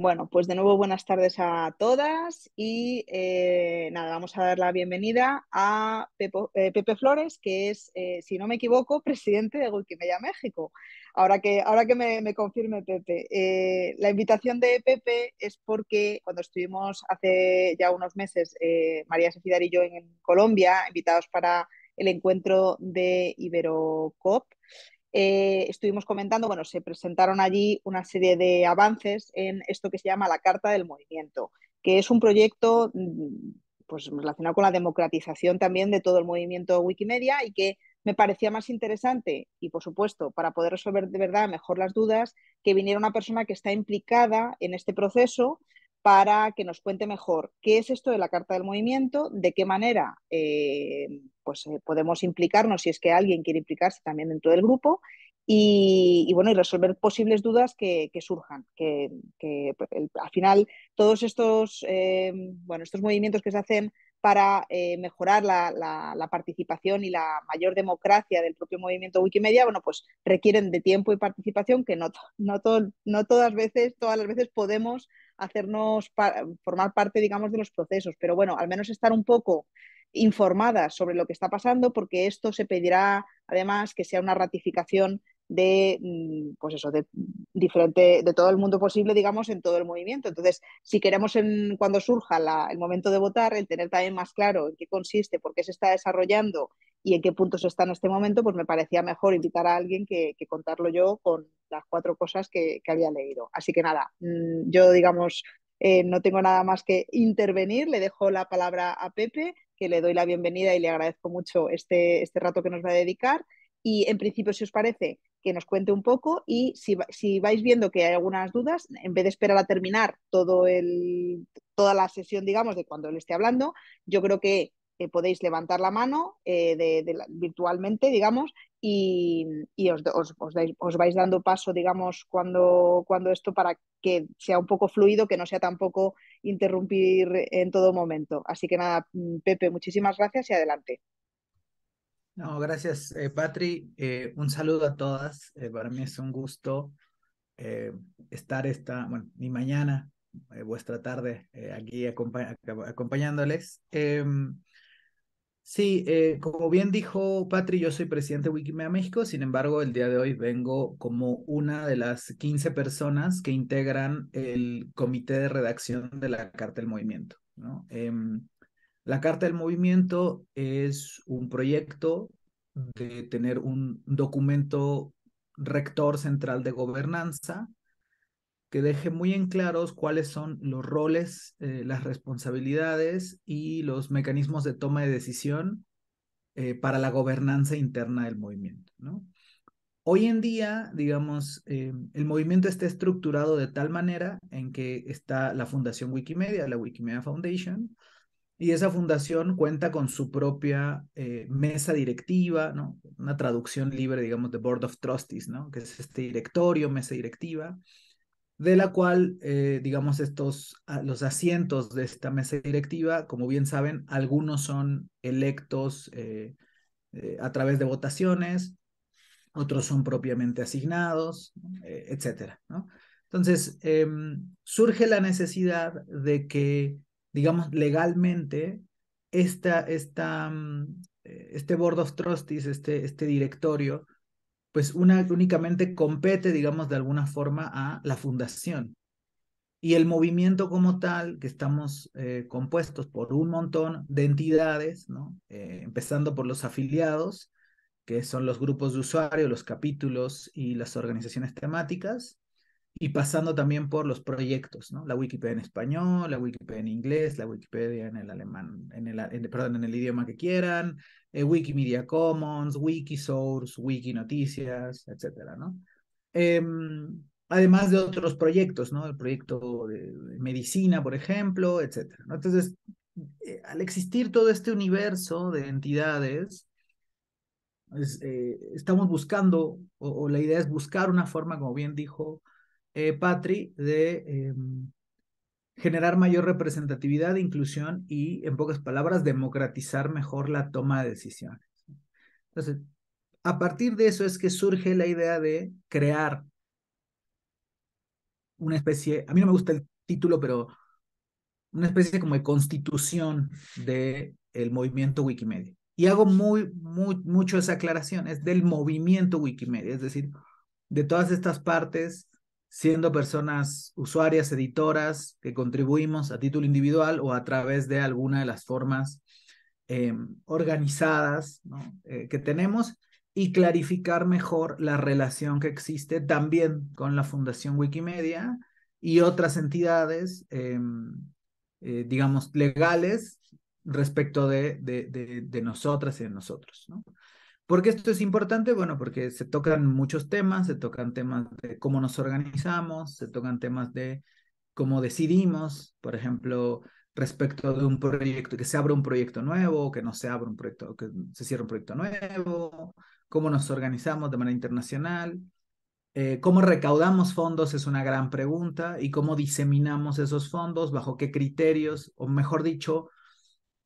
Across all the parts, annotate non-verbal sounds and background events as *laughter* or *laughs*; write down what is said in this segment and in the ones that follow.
Bueno, pues de nuevo buenas tardes a todas y eh, nada, vamos a dar la bienvenida a eh, Pepe Flores, que es, eh, si no me equivoco, *laughs* presidente de Wikimedia México. Ahora que, ahora que me, confirme Pepe, la invitación de Pepe es porque cuando estuvimos hace ya unos meses, María Sefidar y yo en Colombia, invitados para el encuentro de IberoCop, eh, estuvimos comentando, bueno, se presentaron allí una serie de avances en esto que se llama la Carta del Movimiento, que es un proyecto mm, pues, relacionado con la democratización también de todo el movimiento Wikimedia y que me parecía más interesante y, por supuesto, para poder resolver de verdad mejor las dudas, que viniera una persona que está implicada en este proceso para que nos cuente mejor qué es esto de la Carta del Movimiento, de qué manera eh, pues, eh, podemos implicarnos si es que alguien quiere implicarse también dentro del grupo y, bueno, y resolver posibles dudas que, surjan. Que, pues, al final todos estos, eh, bueno, estos movimientos que se hacen para mejorar la, participación y la mayor democracia del propio movimiento Wikimedia, bueno, pues requieren de tiempo y participación que no, no, no todas veces, todas las veces podemos hacernos formar parte, digamos, de los procesos. Pero bueno, al menos estar un poco informadas sobre lo que está pasando, porque esto se pedirá, además, que sea una ratificación de mm, pues eso de diferente de todo el mundo posible digamos en todo el movimiento entonces si queremos en, cuando surja el momento de votar el tener también más claro en qué consiste por qué se está desarrollando y en qué puntos está en este momento, pues me parecía mejor invitar a alguien que, contarlo yo con las cuatro cosas que, había leído. Así que nada, mm, yo digamos, eh, no tengo nada más que intervenir, le dejo la palabra a Pepe, que le doy la bienvenida y le agradezco mucho este, este rato que nos va a dedicar. Y en principio, si os parece, que nos cuente un poco y si, vais viendo que hay algunas dudas, en vez de esperar a terminar todo el, toda la sesión, digamos, de cuando él esté hablando, yo creo que eh, podéis levantar la mano eh, virtualmente, digamos, y, os, os, vais dando paso, digamos, cuando, cuando esto para que sea un poco fluido, que no sea tampoco interrumpir en todo momento. Así que nada, mm, Pepe, muchísimas gracias y adelante. No, gracias, eh, Patri. un saludo a todas. para mí es un gusto estar esta, bueno, mi mañana, vuestra tarde aquí acompañándoles. Em, Sí, eh, como bien dijo Patri, yo soy presidente de Wikimedia México, sin embargo, el día de hoy vengo como una de las 15 personas que integran el comité de redacción de la Carta del Movimiento. Em, la Carta del Movimiento es un proyecto de tener un documento rector central de gobernanza que deje muy en claros cuáles son los roles, eh, las responsabilidades y los mecanismos de toma de decisión eh, para la gobernanza interna del movimiento. Hoy en día, digamos, eh, el movimiento está estructurado de tal manera en que está la Fundación Wikimedia, la Wikimedia Foundation, y esa fundación cuenta con su propia mesa directiva, ¿no? Una traducción libre, digamos, de Board of Trustees, ¿no? Que es este directorio, mesa directiva, de la cual, eh, digamos, estos, ah, los asientos de esta mesa directiva, como bien saben, algunos son electos eh, eh, a través de votaciones, otros son propiamente asignados, etcétera, ¿no? Entonces, em, surge la necesidad de que, digamos, legalmente, esta, esta, mm, este Board of Trustees, este, este directorio, pues una únicamente compete, digamos, de alguna forma a la fundación. Y el movimiento como tal, que estamos eh, compuestos por un montón de entidades, ¿no? Eh, empezando por los afiliados, que son los grupos de usuarios, los capítulos y las organizaciones temáticas, y pasando también por los proyectos, ¿no? La Wikipedia en español, la Wikipedia en inglés, la Wikipedia en el alemán, en el, en el idioma que quieran, eh, Wikimedia Commons, Wikisource, Wikinoticias, etcétera, ¿no? Em, además de otros proyectos, ¿no? El proyecto de, medicina, por ejemplo, etcétera. Entonces, eh, al existir todo este universo de entidades, eh, estamos buscando, o, la idea es buscar una forma, como bien dijo Patri, de em, generar mayor representatividad, inclusión y, en pocas palabras, democratizar mejor la toma de decisiones. Entonces, a partir de eso es que surge la idea de crear una especie, a mí no me gusta el título, pero una especie como de constitución del el movimiento Wikimedia. Y hago muy, muy, mucho esa aclaración, es del movimiento Wikimedia, es decir, de todas estas partes siendo personas usuarias, editoras, que contribuimos a título individual o a través de alguna de las formas eh, organizadas eh, que tenemos y clarificar mejor la relación que existe también con la Fundación Wikimedia y otras entidades, eh, digamos, legales respecto de, de nosotras y de nosotros. ¿Por qué esto es importante? Bueno, porque se tocan muchos temas, se tocan temas de cómo nos organizamos, se tocan temas de cómo decidimos, por ejemplo, respecto de un proyecto, que se abra un proyecto nuevo, que no se abra un proyecto, que se cierre un proyecto nuevo, cómo nos organizamos de manera internacional, eh, cómo recaudamos fondos es una gran pregunta y cómo diseminamos esos fondos, bajo qué criterios, o mejor dicho,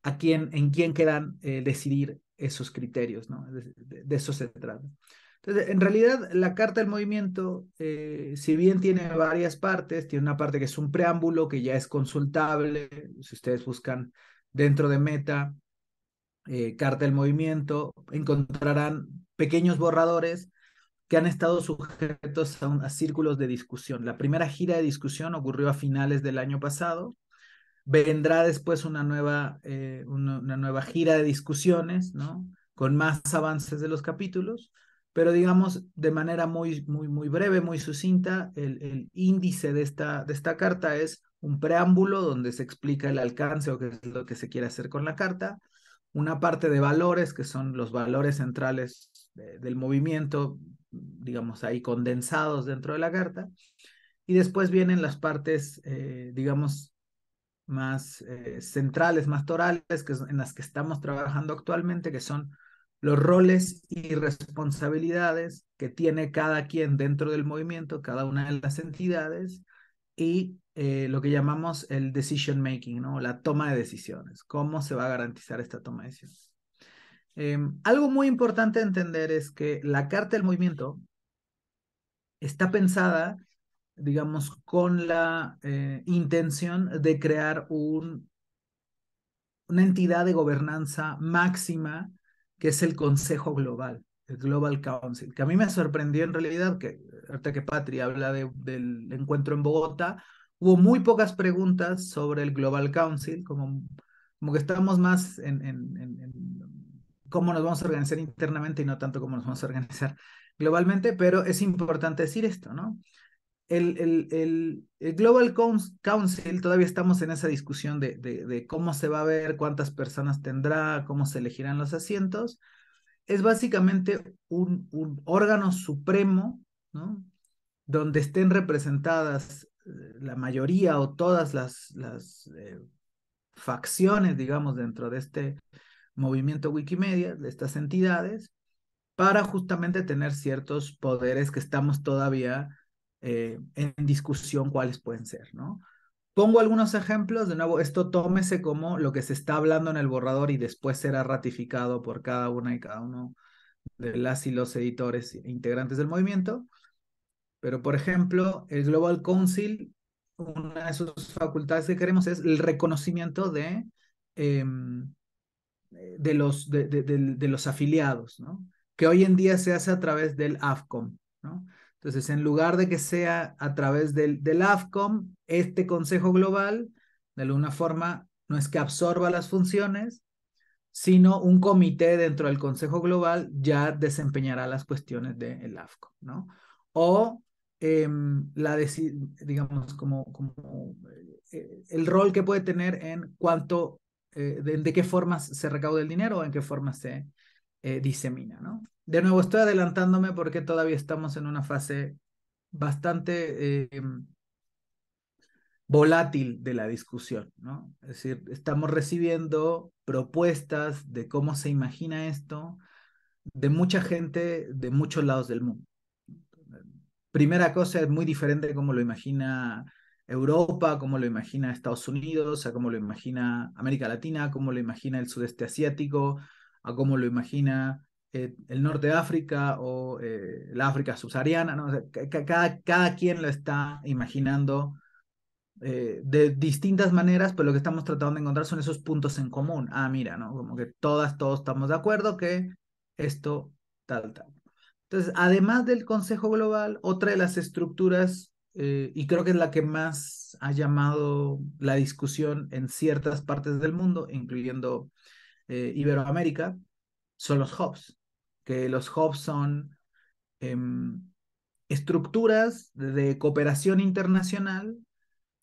a quién, en quién quedan eh, decidir esos criterios, ¿no? De, eso se trata. Entonces, en realidad, la Carta del Movimiento, eh, si bien tiene varias partes, tiene una parte que es un preámbulo que ya es consultable, si ustedes buscan dentro de Meta, eh, Carta del Movimiento, encontrarán pequeños borradores que han estado sujetos a, a, círculos de discusión. La primera gira de discusión ocurrió a finales del año pasado vendrá después una nueva, eh, una, nueva gira de discusiones, ¿no? Con más avances de los capítulos, pero digamos de manera muy, muy, muy breve, muy sucinta, el, índice de esta, de esta carta es un preámbulo donde se explica el alcance o qué es lo que se quiere hacer con la carta, una parte de valores, que son los valores centrales del movimiento, digamos ahí condensados dentro de la carta, y después vienen las partes, eh, digamos, más eh, centrales, más torales, que en las que estamos trabajando actualmente, que son los roles y responsabilidades que tiene cada quien dentro del movimiento, cada una de las entidades, y eh, lo que llamamos el decision making, ¿no? la toma de decisiones, cómo se va a garantizar esta toma de decisiones. Em, algo muy importante entender es que la Carta del Movimiento está pensada digamos, con la eh, intención de crear un, una entidad de gobernanza máxima que es el Consejo Global, el Global Council, que a mí me sorprendió en realidad que, ahorita que Patri habla del encuentro en Bogotá, hubo muy pocas preguntas sobre el Global Council, como, como que estamos más en, cómo nos vamos a organizar internamente y no tanto cómo nos vamos a organizar globalmente, pero es importante decir esto, ¿no? el, Global Council, todavía estamos en esa discusión de, cómo se va a ver, cuántas personas tendrá, cómo se elegirán los asientos, es básicamente un, órgano supremo, ¿no? Donde estén representadas eh, la mayoría o todas las, las eh, facciones, digamos, dentro de este movimiento Wikimedia, de estas entidades, para justamente tener ciertos poderes que estamos todavía eh, en discusión cuáles pueden ser, ¿no? Pongo algunos ejemplos, de nuevo, esto tómese como lo que se está hablando en el borrador y después será ratificado por cada una y cada uno de las y los editores e integrantes del movimiento. Pero, por ejemplo, el Global Council, una de sus facultades que queremos es el reconocimiento de, em, eh, de, los, de, de, los afiliados, ¿no? que hoy en día se hace a través del AFCOM. ¿no? Entonces, en lugar de que sea a través del, del AFCOM, este Consejo Global, de alguna forma, no es que absorba las funciones, sino un comité dentro del Consejo Global ya desempeñará las cuestiones del AFCOM, ¿no? O em, la digamos como, como eh, el rol que puede tener en cuanto eh, de, qué formas se recauda el dinero o en qué forma se eh, disemina, ¿no? De nuevo, estoy adelantándome porque todavía estamos en una fase bastante eh, volátil de la discusión, ¿no? Es decir, estamos recibiendo propuestas de cómo se imagina esto de mucha gente de muchos lados del mundo. Primera cosa es muy diferente cómo lo imagina Europa, cómo lo imagina Estados Unidos, a cómo lo imagina América Latina, a cómo lo imagina el sudeste asiático, a cómo lo imagina eh, el norte de África o eh, la África subsahariana, ¿no? O sea, cada, cada quien lo está imaginando eh, de distintas maneras, pero lo que estamos tratando de encontrar son esos puntos en común. Ah, mira, ¿no? Como que todas, todos estamos de acuerdo que esto, tal, tal. Entonces, además del Consejo Global, otra de las estructuras, y creo que es la que más ha llamado la discusión en ciertas partes del mundo, incluyendo Iberoamérica, son los hubs que los hubs son em, estructuras de cooperación internacional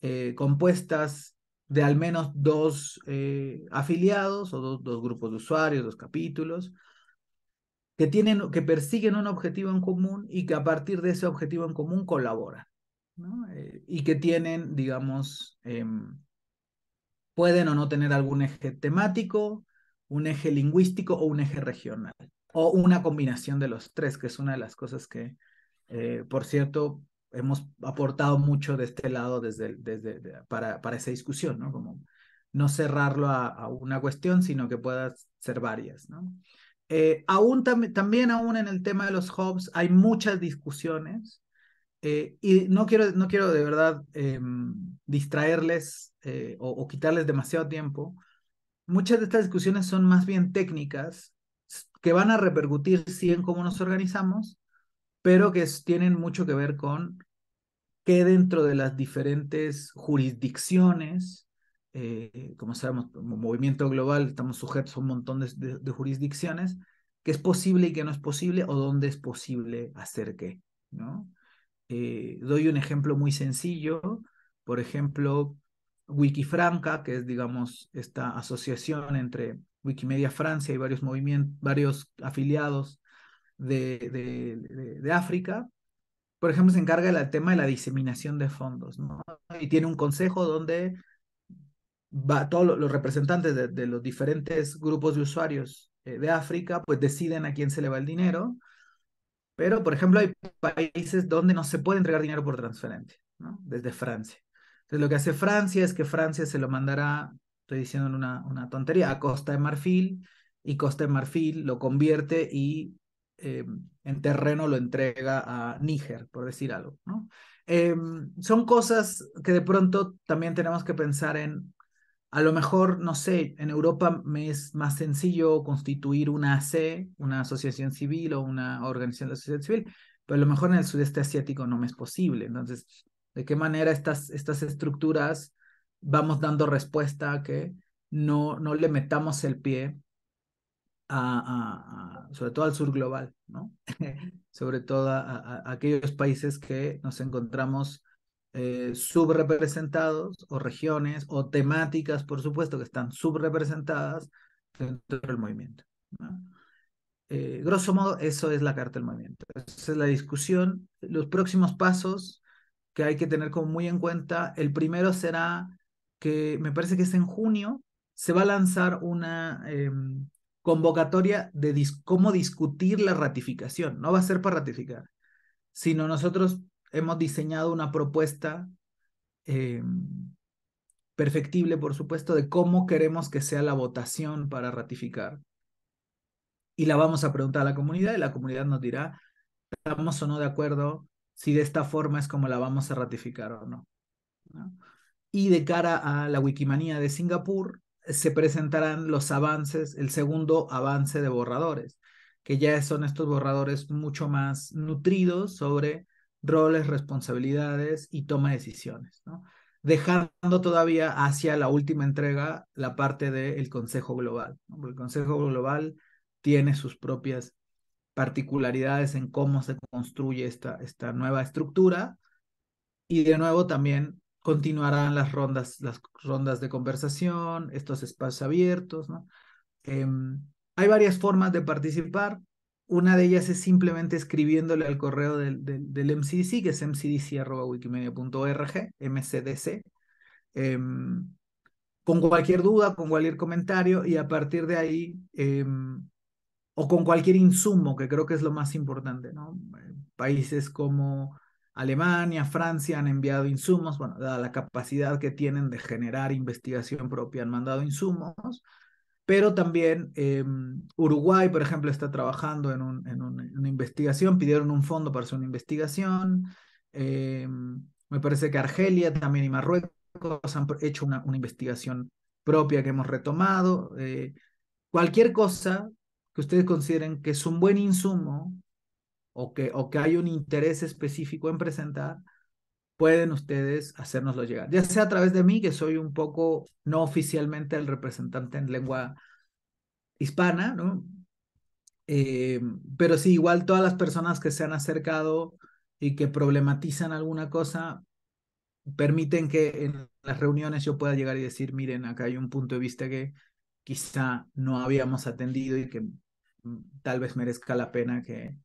eh, compuestas de al menos dos eh, afiliados o dos, grupos de usuarios, dos capítulos, que, tienen, que persiguen un objetivo en común y que a partir de ese objetivo en común colaboran. Eh, y que tienen, digamos, em, pueden o no tener algún eje temático, un eje lingüístico o un eje regional o una combinación de los tres, que es una de las cosas que, eh, por cierto, hemos aportado mucho de este lado desde, desde para, esa discusión, ¿no? Como no cerrarlo a, una cuestión, sino que pueda ser varias, ¿no? Eh, también aún en el tema de los hubs hay muchas discusiones eh, y no quiero, no quiero de verdad em, distraerles o, quitarles demasiado tiempo. Muchas de estas discusiones son más bien técnicas que van a repercutir sí en cómo nos organizamos, pero que tienen mucho que ver con qué dentro de las diferentes jurisdicciones, eh, como sabemos, como movimiento global, estamos sujetos a un montón de, jurisdicciones, qué es posible y qué no es posible, o dónde es posible hacer qué, ¿no? Eh, doy un ejemplo muy sencillo, por ejemplo, Wikifranca, que es, digamos, esta asociación entre Wikimedia Francia y varios movimientos, varios afiliados de, de, África, por ejemplo, se encarga del tema de la diseminación de fondos, ¿no? Y tiene un consejo donde va, todos los representantes de, los diferentes grupos de usuarios eh, de África, pues deciden a quién se le va el dinero, pero, por ejemplo, hay países donde no se puede entregar dinero por transferencia, ¿no? Desde Francia lo que hace Francia es que Francia se lo mandará, estoy diciendo una, una tontería, a Costa de Marfil, y Costa de Marfil lo convierte y eh, en terreno lo entrega a Níger, por decir algo. ¿no? Em, son cosas que de pronto también tenemos que pensar en, a lo mejor, no sé, en Europa me es más sencillo constituir una AC, una asociación civil o una organización de sociedad civil, pero a lo mejor en el sudeste asiático no me es posible. Entonces, de qué manera estas, estas estructuras vamos dando respuesta a que no, no le metamos el pie a, sobre todo al sur global, ¿no? *laughs* sobre todo a, aquellos países que nos encontramos eh, subrepresentados o regiones o temáticas, por supuesto, que están subrepresentadas dentro del movimiento. Eh, grosso modo, eso es la carta del movimiento. Esa es la discusión. Los próximos pasos que hay que tener como muy en cuenta. El primero será que me parece que es en junio, se va a lanzar una em, convocatoria de cómo discutir la ratificación. No va a ser para ratificar, sino nosotros hemos diseñado una propuesta em, perfectible, por supuesto, de cómo queremos que sea la votación para ratificar. Y la vamos a preguntar a la comunidad y la comunidad nos dirá, estamos o no de acuerdo si de esta forma es como la vamos a ratificar o no. Y de cara a la Wikimania de Singapur, eh, se presentarán los avances, el segundo avance de borradores, que ya son estos borradores mucho más nutridos sobre roles, responsabilidades y toma de decisiones, dejando todavía hacia la última entrega la parte del Consejo Global. El Consejo Global tiene sus propias particularidades en cómo se construye esta, esta nueva estructura. Y de nuevo también continuarán las rondas, las rondas de conversación, estos espacios abiertos. Em, hay varias formas de participar. Una de ellas es simplemente escribiéndole al correo del, del, MCDC, que es mcdc.wikimedia.org, mcdc, em, con cualquier duda, con cualquier comentario, y a partir de ahí eh, o con cualquier insumo, que creo que es lo más importante, ¿no? Eh, países como Alemania, Francia han enviado insumos, bueno, dada la capacidad que tienen de generar investigación propia, han mandado insumos, pero también em, Uruguay, por ejemplo, está trabajando en, un, en, una investigación, pidieron un fondo para hacer una investigación, em, me parece que Argelia también y Marruecos han hecho una, investigación propia que hemos retomado. Eh, cualquier cosa ustedes consideren que es un buen insumo o que, o que hay un interés específico en presentar, pueden ustedes hacernoslo llegar, ya sea a través de mí, que soy un poco no oficialmente el representante en lengua hispana, ¿no? Eh, pero sí, igual todas las personas que se han acercado y que problematizan alguna cosa, permiten que en las reuniones yo pueda llegar y decir, miren, acá hay un punto de vista que quizá no habíamos atendido y que tal vez merezca la pena que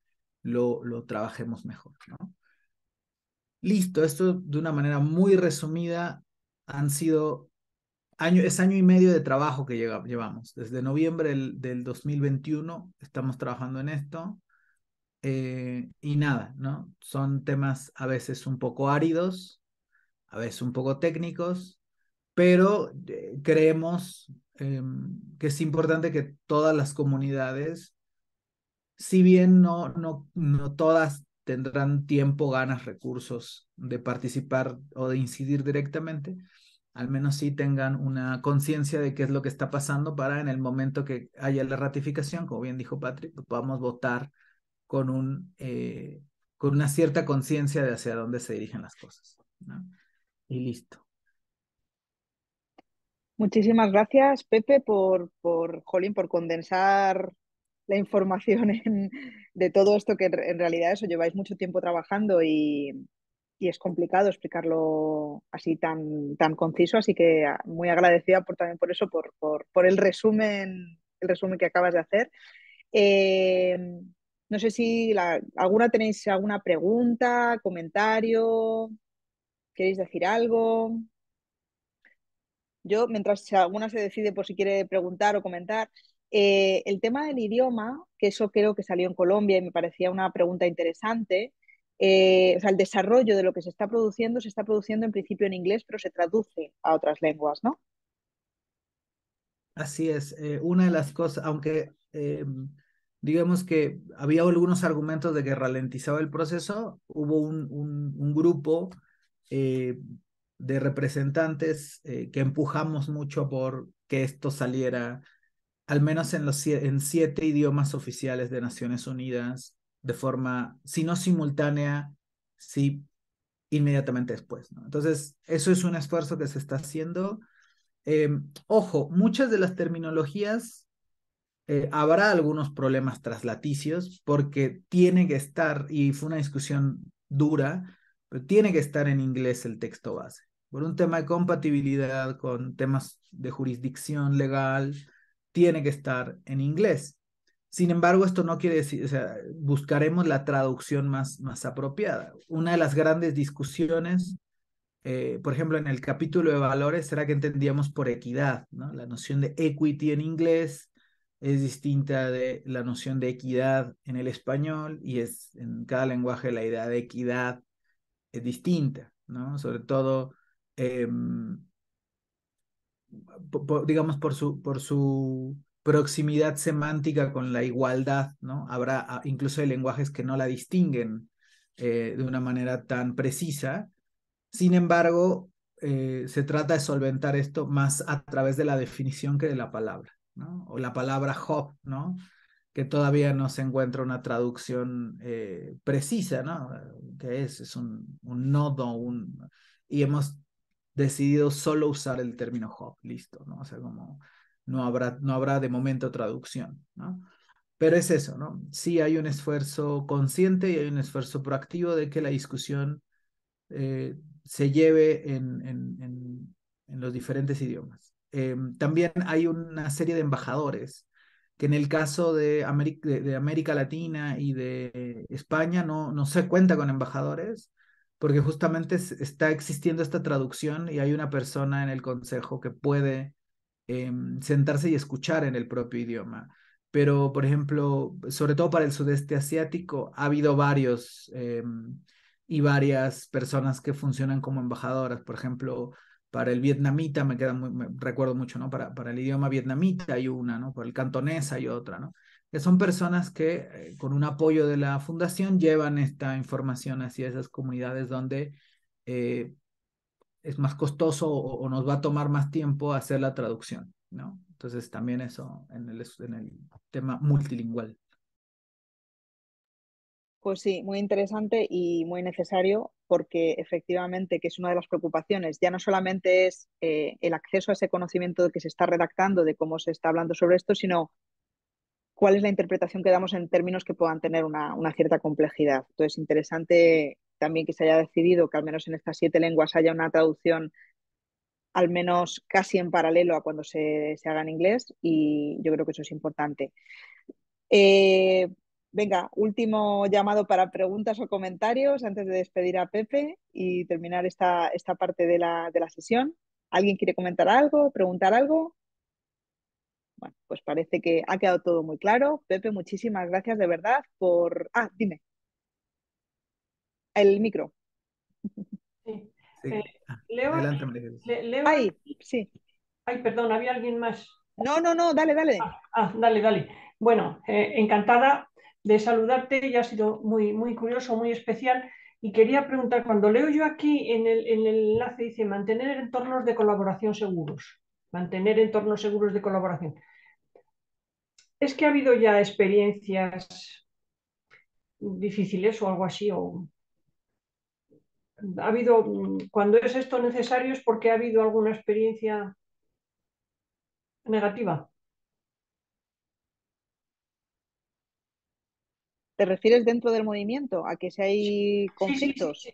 lo, trabajemos mejor. ¿no? Listo, esto de una manera muy resumida han sido año, es año y medio de trabajo que llevamos. Desde noviembre del, 2021 estamos trabajando en esto. Eh, y nada, ¿no? Son temas a veces un poco áridos, a veces un poco técnicos, pero eh, creemos Em, que es importante que todas las comunidades, si bien no, no, no todas tendrán tiempo, ganas, recursos de participar o de incidir directamente, al menos sí tengan una conciencia de qué es lo que está pasando para en el momento que haya la ratificación, como bien dijo Patrick, podamos pues votar con, un, eh, con una cierta conciencia de hacia dónde se dirigen las cosas. Y listo. Muchísimas gracias, Pepe, por, por, por condensar la información *laughs* de todo esto que en realidad eso lleváis mucho tiempo trabajando y, es complicado explicarlo así tan, tan conciso, así que ah, muy agradecida por, también por eso, por, el resumen, el resumen que acabas de hacer. Em, no sé si alguna tenéis alguna pregunta, comentario, queréis decir algo. Yo, mientras alguna se decide por si quiere preguntar o comentar, eh, el tema del idioma, que eso creo que salió en Colombia y me parecía una pregunta interesante, eh, o sea, el desarrollo de lo que se está produciendo se está produciendo en principio en inglés, pero se traduce a otras lenguas, ¿no? Así es, eh, una de las cosas, aunque digamos que había algunos argumentos de que ralentizaba el proceso, hubo un, un, un grupo de representantes eh, que empujamos mucho por que esto saliera, al menos en, los, en siete idiomas oficiales de Naciones Unidas, de forma, si no simultánea, sí inmediatamente después. Entonces, eso es un esfuerzo que se está haciendo. Eh, ojo, muchas de las terminologías eh, habrá algunos problemas traslaticios porque tiene que estar, y fue una discusión dura, tiene que estar en inglés el texto base, por un tema de compatibilidad con temas de jurisdicción legal, tiene que estar en inglés. Sin embargo, esto no quiere decir, o sea, buscaremos la traducción más, más apropiada. Una de las grandes discusiones, eh, por ejemplo, en el capítulo de valores, será que entendíamos por equidad, La noción de equity en inglés es distinta de la noción de equidad en el español y es en cada lenguaje la idea de equidad distinta, ¿no? Sobre todo, em, digamos, por su, por su proximidad semántica con la igualdad, ¿no? Habrá ah, incluso hay lenguajes que no la distinguen eh, de una manera tan precisa. Sin embargo, eh, se trata de solventar esto más a través de la definición que de la palabra, ¿no? O la palabra Job, ¿no? que todavía no se encuentra una traducción eh, precisa, ¿no? Que es, es un, nodo, un... y hemos decidido solo usar el término Hop, listo, ¿no? O sea, como no habrá, no habrá de momento traducción, ¿no? Pero es eso, ¿no? Sí hay un esfuerzo consciente y hay un esfuerzo proactivo de que la discusión eh, se lleve en, los diferentes idiomas. Em, también hay una serie de embajadores que en el caso de América, América Latina y de España no, no se cuenta con embajadores, porque justamente está existiendo esta traducción y hay una persona en el Consejo que puede em, sentarse y escuchar en el propio idioma. Pero, por ejemplo, sobre todo para el sudeste asiático, ha habido varios em, y varias personas que funcionan como embajadoras. Por ejemplo, para el vietnamita, me queda muy, recuerdo mucho, ¿no? Para, para el idioma vietnamita hay una, ¿no? Para el cantonés hay otra, ¿no? Que son personas que eh, con un apoyo de la fundación llevan esta información hacia esas comunidades donde eh, es más costoso o, nos va a tomar más tiempo hacer la traducción, ¿no? Entonces también eso en el, en el tema multilingüal. Pues sí, muy interesante y muy necesario porque efectivamente que es una de las preocupaciones. Ya no solamente es eh, el acceso a ese conocimiento que se está redactando, de cómo se está hablando sobre esto, sino cuál es la interpretación que damos en términos que puedan tener una, cierta complejidad. Entonces, interesante también que se haya decidido que al menos en estas siete lenguas haya una traducción al menos casi en paralelo a cuando se, haga en inglés y yo creo que eso es importante. Eh, Venga, último llamado para preguntas o comentarios antes de despedir a Pepe y terminar esta, esta parte de la, sesión. ¿Alguien quiere comentar algo, preguntar algo? Bueno, pues parece que ha quedado todo muy claro. Pepe, muchísimas gracias de verdad por... Ah, dime. El micro. Sí. Eh, Adelante, Ay, sí. Ay, perdón, había alguien más. No, no, no, dale, dale. Ah, ah dale, dale. Bueno, eh, encantada de saludarte ya ha sido muy, muy curioso, muy especial. Y quería preguntar, cuando leo yo aquí en el, en el enlace dice mantener entornos de colaboración seguros, mantener entornos seguros de colaboración. ¿Es que ha habido ya experiencias difíciles o algo así? O... ¿Ha habido, cuando es esto necesario, es porque ha habido alguna experiencia negativa? ¿Te refieres dentro del movimiento a que si hay conflictos?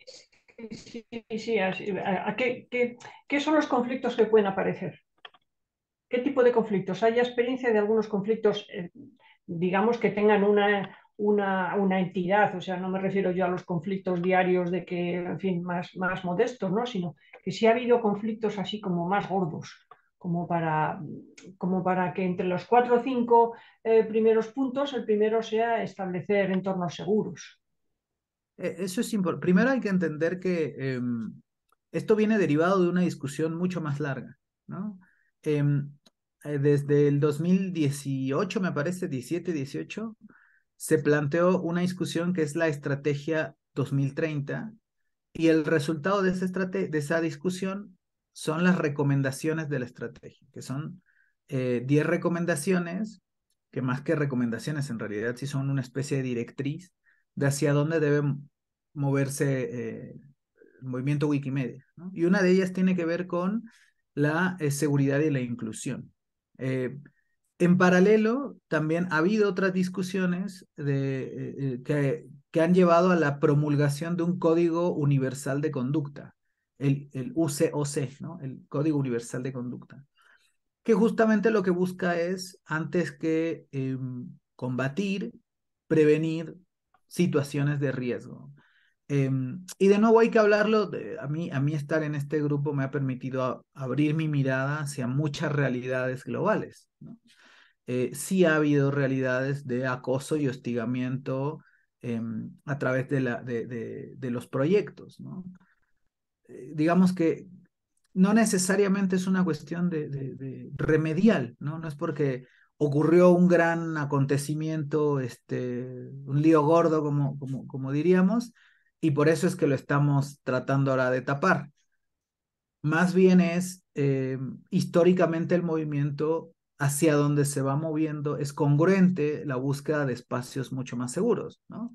Sí, sí, sí, a, qué, son los conflictos que pueden aparecer? ¿Qué tipo de conflictos? ¿Hay experiencia de algunos conflictos, eh, digamos, que tengan una, entidad? O sea, no me refiero yo a los conflictos diarios de que, en fin, más, más modestos, ¿no? Sino que sí ha habido conflictos así como más gordos, como para, como para que entre los cuatro o cinco eh, primeros puntos, el primero sea establecer entornos seguros. Eh, eso es importante. Primero hay que entender que em, esto viene derivado de una discusión mucho más larga, ¿no? Em, eh, desde el 2018, me parece, 17, 18, se planteó una discusión que es la estrategia 2030 y el resultado de esa, de esa discusión son las recomendaciones de la estrategia, que son 10 eh, recomendaciones, que más que recomendaciones en realidad sí son una especie de directriz de hacia dónde debe moverse eh, el movimiento Wikimedia. Y una de ellas tiene que ver con la eh, seguridad y la inclusión. en paralelo, también ha habido otras discusiones de, que, que han llevado a la promulgación de un código universal de conducta, el, UCOC, ¿no? el Código Universal de Conducta, que justamente lo que busca es, antes que em, combatir, prevenir situaciones de riesgo. Em, y de nuevo hay que hablarlo, de, a, mí, a mí estar en este grupo me ha permitido abrir mi mirada hacia muchas realidades globales. Eh, sí ha habido realidades de acoso y hostigamiento em, a través de, la, de los proyectos. ¿no? Eh, digamos que no necesariamente es una cuestión de, remedial, ¿no? No es porque ocurrió un gran acontecimiento, este, un lío gordo, como, como, como diríamos, y por eso es que lo estamos tratando ahora de tapar. Más bien es eh, históricamente el movimiento hacia donde se va moviendo, es congruente la búsqueda de espacios mucho más seguros, ¿no?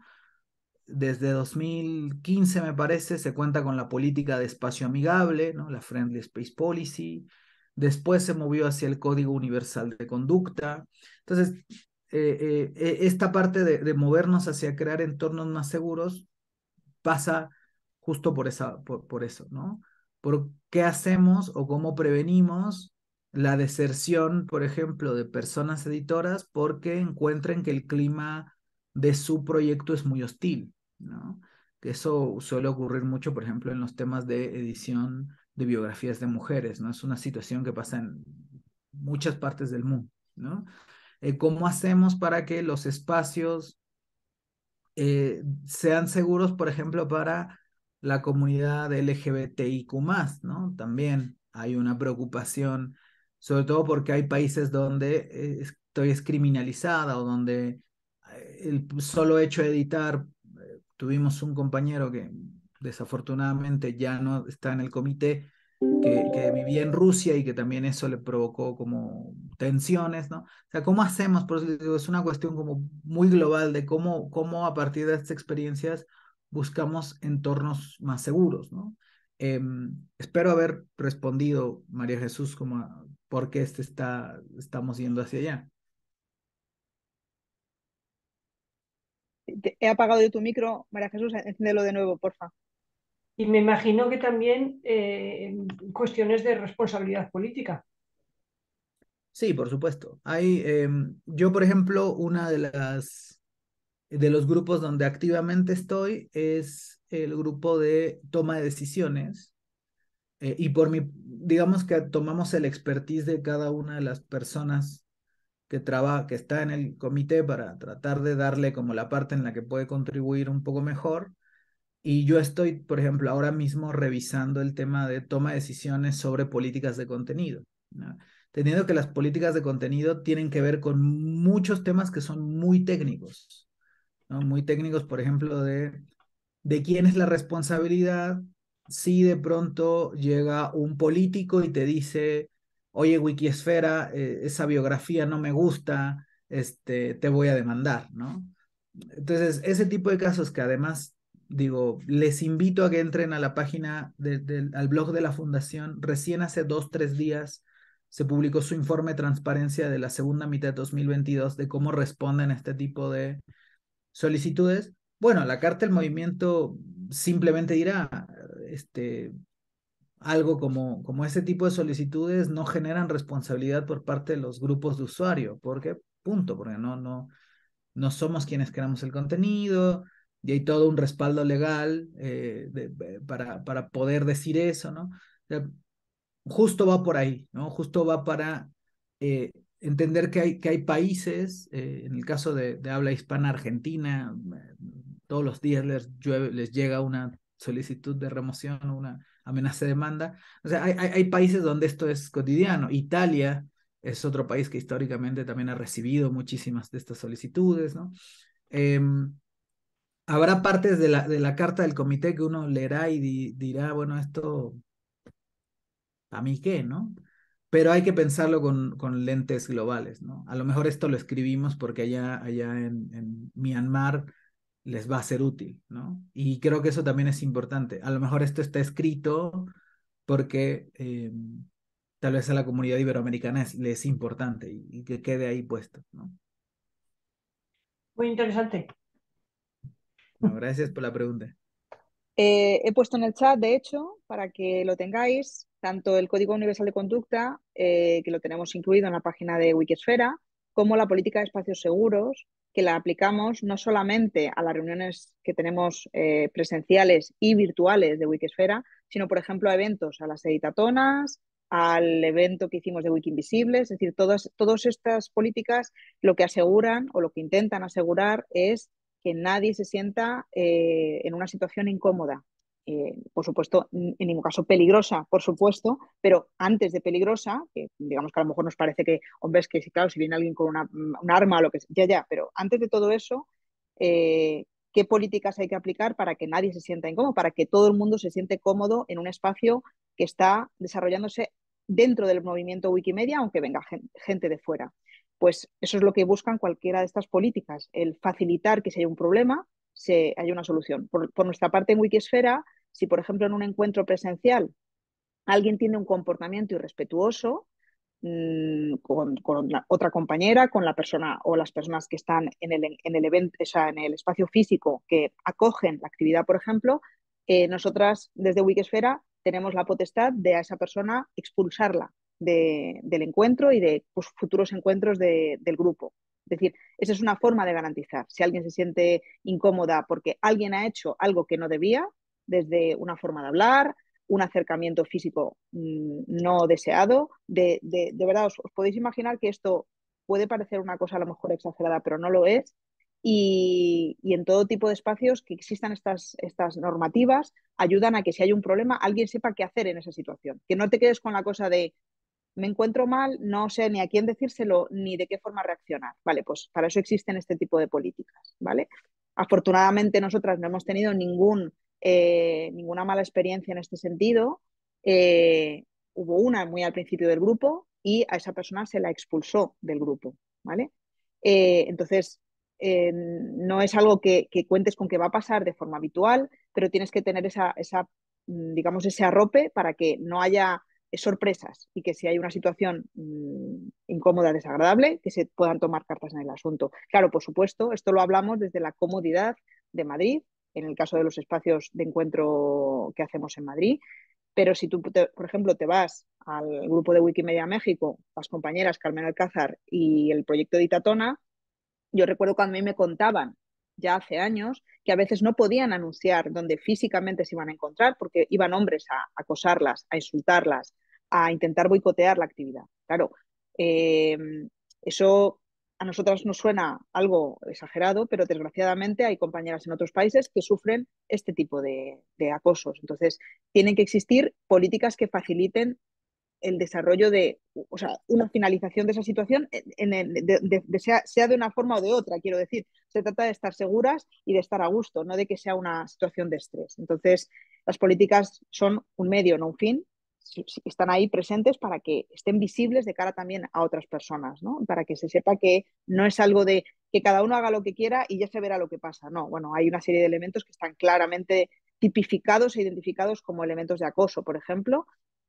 desde 2015, me parece, se cuenta con la política de espacio amigable, la Friendly Space Policy. Después se movió hacia el Código Universal de Conducta. Entonces, eh, eh, e, esta parte de, movernos hacia crear entornos más seguros pasa justo por, esa, por eso, ¿no? Por qué hacemos o cómo prevenimos la deserción, por ejemplo, de personas editoras porque encuentren que el clima de su proyecto es muy hostil. ¿no? Eso suele ocurrir mucho, por ejemplo, en los temas de edición de biografías de mujeres, ¿no? Es una situación que pasa en muchas partes del mundo, ¿no? Eh, ¿Cómo hacemos para que los espacios eh, sean seguros, por ejemplo, para la comunidad LGBTIQ ¿no? También hay una preocupación, sobre todo porque hay países donde eh, estoy es criminalizada o donde el solo hecho de editar tuvimos un compañero que desafortunadamente ya no está en el comité, que, vivía en Rusia y que también eso le provocó como tensiones, ¿no? O sea, ¿cómo hacemos? Por eso digo, es una cuestión como muy global de cómo, cómo a partir de estas experiencias buscamos entornos más seguros, ¿no? Em, espero haber respondido, María Jesús, como a por qué este está, estamos yendo hacia allá. He apagado yo tu micro, María Jesús, encéndelo de nuevo, porfa. Y me imagino que también eh, cuestiones de responsabilidad política. Sí, por supuesto. Em, yo, por ejemplo, una de las de los grupos donde activamente estoy es el grupo de toma de decisiones. Eh, y por mi, digamos que tomamos el expertise de cada una de las personas que, trabaja, que está en el comité para tratar de darle como la parte en la que puede contribuir un poco mejor. Y yo estoy, por ejemplo, ahora mismo revisando el tema de toma de decisiones sobre políticas de contenido. Teniendo que las políticas de contenido tienen que ver con muchos temas que son muy técnicos. Muy técnicos, por ejemplo, de, de quién es la responsabilidad si de pronto llega un político y te dice, oye, Wikisfera, eh, esa biografía no me gusta, este, te voy a demandar, ¿no? Entonces, ese tipo de casos que además, digo, les invito a que entren a la página, del al blog de la Fundación. Recién hace dos, tres días se publicó su informe de Transparencia de la segunda mitad de 2022 de cómo responden a este tipo de solicitudes. Bueno, la carta del movimiento simplemente dirá, este, algo como, como tipo de solicitudes no generan responsabilidad por parte de los grupos de usuario, porque punto, porque no, no, no somos quienes creamos el contenido y hay todo un respaldo legal eh, eh, para, para poder decir eso, ¿no? justo va por ahí, ¿no? Justo va para eh, entender que hay, que hay países, en el caso de, habla hispana argentina, todos los días les, les llega una solicitud de remoción, una amenaza de demanda. O sea, hay, países donde esto es cotidiano. Italia es otro país que históricamente también ha recibido muchísimas de estas solicitudes, ¿no? Em, habrá partes de la, de la carta del comité que uno leerá y dirá, bueno, esto, ¿a mí qué, no? Pero hay que pensarlo con, con lentes globales, ¿no? A lo mejor esto lo escribimos porque allá, allá en, en Myanmar les va a ser útil, ¿no? Y creo que eso también es importante. A lo mejor esto está escrito porque eh, tal vez a la comunidad iberoamericana les le es importante y, que quede ahí puesto, ¿no? Muy interesante. gracias por la pregunta. Eh, he puesto en el chat, de hecho, para que lo tengáis, tanto el Código Universal de Conducta, eh, que lo tenemos incluido en la página de Wikisfera, como la política de espacios seguros, que la aplicamos no solamente a las reuniones que tenemos eh, presenciales y virtuales de Wikisfera, sino, por ejemplo, a eventos, a las editatonas, al evento que hicimos de Wiki es decir, todas, todas estas políticas lo que aseguran o lo que intentan asegurar es que nadie se sienta eh, en una situación incómoda, eh, por supuesto, en ningún caso peligrosa, por supuesto, pero antes de peligrosa, que digamos que a lo mejor nos parece que, hombre, es que si, claro, si viene alguien con una, mm, un arma o lo que sea, ya, ya, pero antes de todo eso, eh, ¿qué políticas hay que aplicar para que nadie se sienta incómodo, para que todo el mundo se siente cómodo en un espacio que está desarrollándose dentro del movimiento Wikimedia, aunque venga gente de fuera? Pues eso es lo que buscan cualquiera de estas políticas, el facilitar que si hay un problema, se, haya una solución. Por, por nuestra parte en Wikisfera, si, por ejemplo, en un encuentro presencial alguien tiene un comportamiento irrespetuoso mm, con, otra compañera, con la persona o las personas que están en el, evento, o sea, en el espacio físico que acogen la actividad, por ejemplo, eh, nosotras desde Wikisfera tenemos la potestad de a esa persona expulsarla del encuentro y de pues, futuros encuentros del grupo. Es decir, esa es una forma de garantizar. Si alguien se siente incómoda porque alguien ha hecho algo que no debía, desde una forma de hablar, un acercamiento físico mm, no deseado. De, verdad, os, podéis imaginar que esto puede parecer una cosa a lo mejor exagerada, pero no lo es. Y, en todo tipo de espacios que existan estas, estas normativas ayudan a que si hay un problema alguien sepa qué hacer en esa situación. Que no te quedes con la cosa de me encuentro mal, no sé ni a quién decírselo ni de qué forma reaccionar. Vale, pues para eso existen este tipo de políticas, ¿vale? Afortunadamente nosotras no hemos tenido ningún eh, ninguna mala experiencia en este sentido. Eh, hubo una muy al principio del grupo y a esa persona se la expulsó del grupo, ¿vale? Eh, entonces, no es algo que, cuentes con que va a pasar de forma habitual, pero tienes que tener esa, esa, mm, digamos, ese arrope para que no haya sorpresas y que si hay una situación mm, incómoda, desagradable, que se puedan tomar cartas en el asunto. Claro, por supuesto, esto lo hablamos desde la comodidad de Madrid, en el caso de los espacios de encuentro que hacemos en Madrid. Pero si tú, por ejemplo, te vas al grupo de Wikimedia México, las compañeras Carmen Alcázar y el proyecto de yo recuerdo cuando a mí me contaban ya hace años que a veces no podían anunciar dónde físicamente se iban a encontrar porque iban hombres a acosarlas, a insultarlas, a intentar boicotear la actividad. Claro, eh, eso a nosotras nos suena algo exagerado, pero desgraciadamente hay compañeras en otros países que sufren este tipo de, acosos. Entonces, tienen que existir políticas que faciliten el desarrollo de, una finalización de esa situación, en sea, de una forma o de otra, quiero decir. Se trata de estar seguras y de estar a gusto, no de que sea una situación de estrés. Entonces, las políticas son un medio, no un fin, están ahí presentes para que estén visibles de cara también a otras personas, ¿no? Para que se sepa que no es algo de que cada uno haga lo que quiera y ya se verá lo que pasa. No, bueno, hay una serie de elementos que están claramente tipificados e identificados como elementos de acoso, por ejemplo,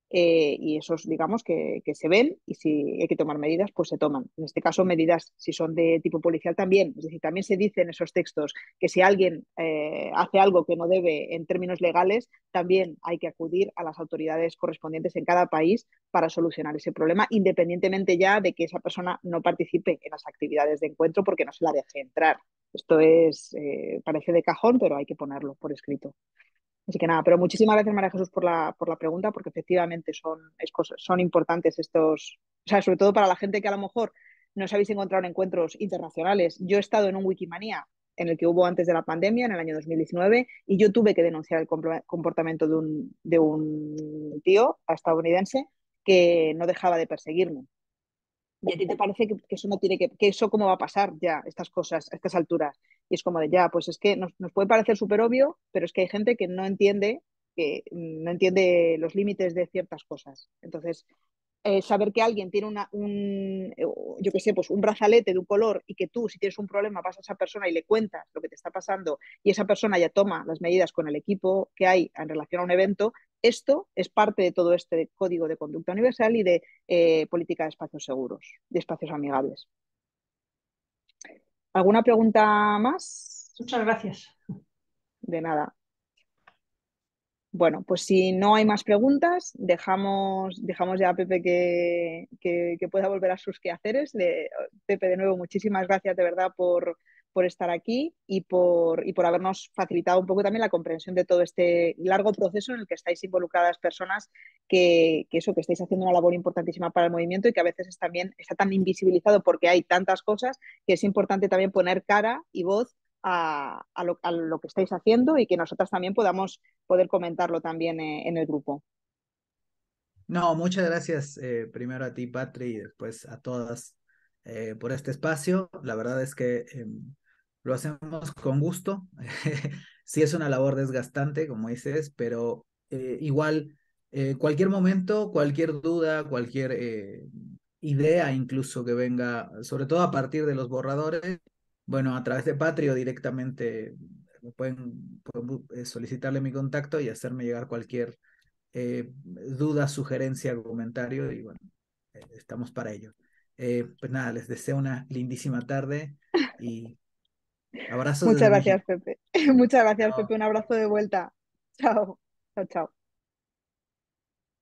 eh, y esos digamos que, se ven y si hay que tomar medidas, pues se toman. En este caso, medidas si son de tipo policial también, es decir, también se dice en esos textos que si alguien eh, hace algo que no debe en términos legales, también hay que acudir a las autoridades correspondientes en cada país para solucionar ese problema, independientemente ya de que esa persona no participe en las actividades de encuentro porque no se la deje entrar. Esto es, eh, parece de cajón, pero hay que ponerlo por escrito. Así que nada, pero muchísimas gracias María Jesús por la, por la pregunta, porque efectivamente son, son importantes estos, o sea, sobre todo para la gente que a lo mejor no se habéis encontrado en encuentros internacionales. Yo he estado en un Wikimania en el que hubo antes de la pandemia, en el año 2019, y yo tuve que denunciar el comportamiento de un, de un tío estadounidense que no dejaba de perseguirme. Y a ti te parece que, eso no tiene que, que eso cómo va a pasar ya, estas cosas, a estas alturas. Y es como de ya, pues es que nos, puede parecer súper obvio, pero es que hay gente que no entiende, que mm, no entiende los límites de ciertas cosas. Entonces, eh, saber que alguien tiene una, un, eh, yo que sé, pues un brazalete de un color y que tú, si tienes un problema, vas a esa persona y le cuentas lo que te está pasando y esa persona ya toma las medidas con el equipo que hay en relación a un evento, esto es parte de todo este código de conducta universal y de eh, política de espacios seguros, de espacios amigables. ¿Alguna pregunta más? Muchas gracias. De nada. Bueno, pues si no hay más preguntas, dejamos, dejamos ya a Pepe que, pueda volver a sus quehaceres. Pepe, de nuevo, muchísimas gracias de verdad por, por estar aquí y por, y por habernos facilitado un poco también la comprensión de todo este largo proceso en el que estáis involucradas personas que, eso, que estáis haciendo una labor importantísima para el movimiento y que a veces también, está tan invisibilizado porque hay tantas cosas que es importante también poner cara y voz a, lo, que estáis haciendo y que nosotras también podamos poder comentarlo también eh, en, el grupo. No, muchas gracias eh, primero a ti, Patri, y después a todas eh, por este espacio. La verdad es que em, lo hacemos con gusto. si *laughs* es una labor desgastante, como dices, pero eh, igual eh, cualquier momento, cualquier duda, cualquier eh, idea incluso que venga, sobre todo a partir de los borradores, bueno, a través de Patrio directamente pueden solicitarle mi contacto y hacerme llegar cualquier duda, sugerencia, comentario y bueno, estamos para ello. pues nada, les deseo una lindísima tarde y *laughs* Muchas gracias, Pepe. Muchas gracias, Pepe. Un abrazo de vuelta. Chao. Chao, chao.